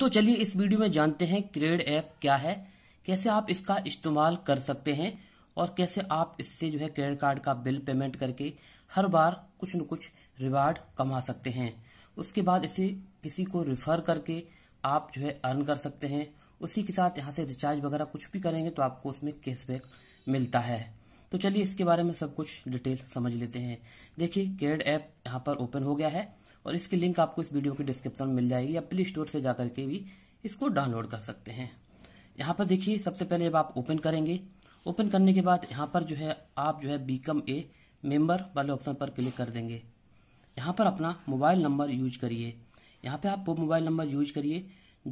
तो चलिए इस वीडियो में जानते हैं क्रेड ऐप क्या है कैसे आप इसका इस्तेमाल कर सकते हैं और कैसे आप इससे जो है क्रेडिट कार्ड का बिल पेमेंट करके हर बार कुछ न कुछ रिवार्ड कमा सकते हैं उसके बाद इसे किसी को रिफर करके आप जो है अर्न कर सकते हैं उसी के साथ यहाँ से रिचार्ज वगैरह कुछ भी करेंगे तो आपको उसमें कैशबैक मिलता है तो चलिए इसके बारे में सब कुछ डिटेल समझ लेते हैं देखिए क्रेड ऐप यहाँ पर ओपन हो गया है और इसकी लिंक आपको इस वीडियो के डिस्क्रिप्शन में मिल जाएगी या प्ले स्टोर से जाकर के भी इसको डाउनलोड कर सकते हैं यहाँ पर देखिए सबसे पहले अब आप ओपन करेंगे ओपन करने के बाद यहाँ पर जो है आप जो है बीकम ए मेंबर वाले ऑप्शन पर क्लिक कर देंगे यहाँ पर अपना मोबाइल नंबर यूज करिए यहाँ पे आप वो मोबाइल नंबर यूज करिए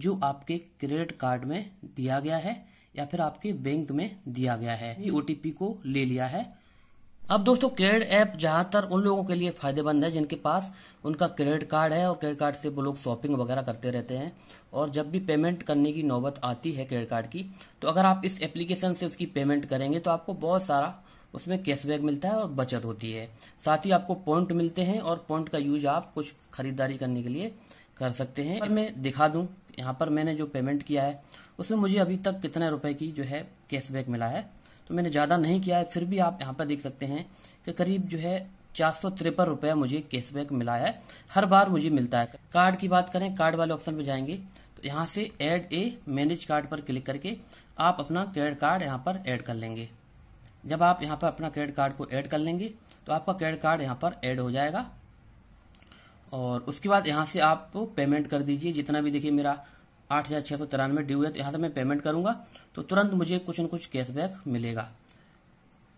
जो आपके क्रेडिट कार्ड में दिया गया है या फिर आपके बैंक में दिया गया है ओ को ले लिया है अब दोस्तों क्रेडिट ऐप ज्यादातर उन लोगों के लिए फायदेमंद है जिनके पास उनका क्रेडिट कार्ड है और क्रेडिट कार्ड से वो लोग शॉपिंग वगैरह करते रहते हैं और जब भी पेमेंट करने की नौबत आती है क्रेडिट कार्ड की तो अगर आप इस एप्लीकेशन से उसकी पेमेंट करेंगे तो आपको बहुत सारा उसमें कैशबैक मिलता है और बचत होती है साथ ही आपको पॉइंट मिलते हैं और पॉइंट का यूज आप कुछ खरीदारी करने के लिए कर सकते हैं मैं दिखा दूं यहाँ पर मैंने जो पेमेंट किया है उसमें मुझे अभी तक कितने रुपए की जो है कैशबैक मिला है तो मैंने ज़्यादा नहीं किया है फिर भी आप यहाँ पर देख सकते हैं कि करीब जो है चार सौ तिरपन रुपया मुझे कैशबैक मिला है हर बार मुझे मिलता है कार्ड की बात करें कार्ड वाले ऑप्शन पर जाएंगे तो यहाँ से एड ए मैनेज कार्ड पर क्लिक करके आप अपना क्रेडिट कार्ड यहाँ पर एड कर लेंगे जब आप यहाँ पर अपना क्रेडिट कार्ड को एड कर लेंगे तो आपका क्रेडिट कार्ड यहाँ पर एड हो जाएगा और उसके बाद यहाँ से आप तो पेमेंट कर दीजिए जितना भी देखिए मेरा आठ हजार छह सौ तिरानवे ड्यू है तो यहां से मैं पेमेंट करूंगा तो तुरंत मुझे कुछ न कुछ कैशबैक मिलेगा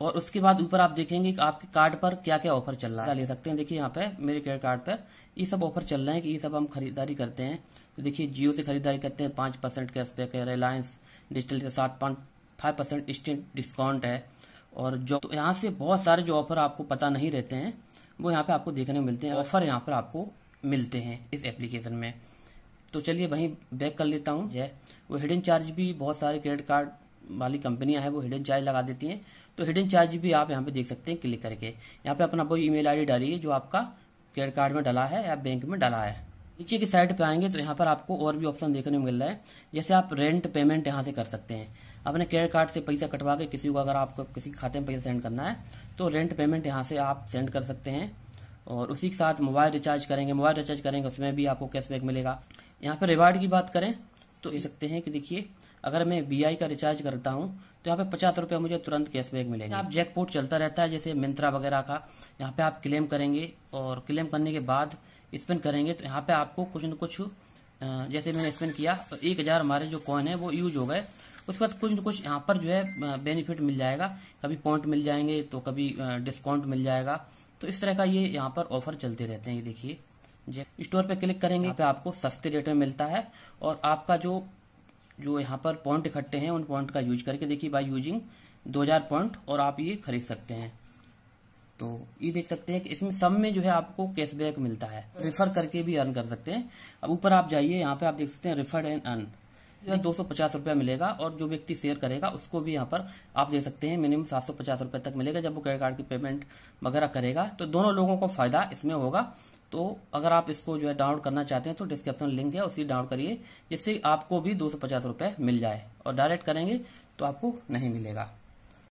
और उसके बाद ऊपर आप देखेंगे कि आपके कार्ड पर क्या क्या ऑफर चल रहा है ले सकते हैं देखिए यहाँ पे मेरे क्रेडिट कार्ड पर ये सब ऑफर चल रहे हैं कि ये सब हम खरीदारी करते हैं तो देखिए जियो से खरीदारी करते हैं पांच परसेंट कैशबैक है रिलायंस डिजिटल से सात point five percent instant discount है और जो तो यहाँ से बहुत सारे जो ऑफर आपको पता नहीं रहते हैं वो यहाँ पे आपको देखने मिलते हैं ऑफर यहाँ पर आपको मिलते हैं इस एप्लीकेशन में तो चलिए वहीं बैक कर लेता हूँ जय वो हिडन चार्ज भी बहुत सारे क्रेडिट कार्ड वाली कंपनियां हैं वो हिडन चार्ज लगा देती हैं तो हिडन चार्ज भी आप यहाँ पे देख सकते हैं क्लिक करके यहाँ पे अपना वो ईमेल आईडी डालिए जो आपका क्रेडिट कार्ड में डाला है या बैंक में डाला है नीचे की साइड पे आएंगे तो यहाँ पर आपको और भी ऑप्शन देखने में मिल रहा है जैसे आप रेंट पेमेंट यहाँ से कर सकते हैं अपने क्रेडिट कार्ड से पैसा कटवा के किसी को अगर आपको किसी खाते में पैसा सेंड करना है तो रेंट पेमेंट यहाँ से आप सेंड कर सकते हैं और उसी के साथ मोबाइल रिचार्ज करेंगे मोबाइल रिचार्ज करेंगे उसमें भी आपको कैशबैक मिलेगा यहाँ पर रिवार्ड की बात करें तो ये सकते हैं कि देखिए अगर मैं बी का रिचार्ज करता हूँ तो यहाँ पे पचास रुपया मुझे तुरंत कैशबैक मिलेगा आप जैकपोर्ट चलता रहता है जैसे मिंत्रा वगैरह का यहाँ पे आप क्लेम करेंगे और क्लेम करने के बाद स्पेंड करेंगे तो यहाँ पे आपको कुछ न कुछ जैसे मैंने स्पेंड किया तो एक हजार हमारे जो कॉइन है वो यूज हो गए उसके बाद कुछ न कुछ यहाँ पर जो है बेनिफिट मिल जाएगा कभी पॉइंट मिल जाएंगे तो कभी डिस्काउंट मिल जाएगा तो इस तरह का ये यहाँ पर ऑफर चलते रहते हैं ये देखिए स्टोर पे क्लिक करेंगे पे तो आपको सस्ते रेट में मिलता है और आपका जो जो यहाँ पर पॉइंट इकट्ठे हैं उन पॉइंट का यूज करके देखिए बाय यूजिंग 2000 पॉइंट और आप ये खरीद सकते हैं तो ये देख सकते हैं कि इसमें सब में जो है आपको कैशबैक मिलता है रिफर करके भी अर्न कर सकते हैं अब ऊपर आप जाइए यहाँ पे आप देख सकते हैं रिफर्ड एंड अर्न दो सौ पचास रूपया मिलेगा और जो व्यक्ति शेयर करेगा उसको भी यहाँ पर आप दे सकते हैं मिनिमम सात सौ पचास रूपये तक मिलेगा जब वो क्रेडिट कार्ड की पेमेंट वगैरह करेगा तो दोनों लोगों को फायदा इसमें होगा तो अगर आप इसको जो है डाउनलोड करना चाहते हैं तो डिस्क्रिप्शन लिंक है उसी डाउनलोड करिए जिससे आपको भी दो सौ पचास रूपये मिल जाए और डायरेक्ट करेंगे तो आपको नहीं मिलेगा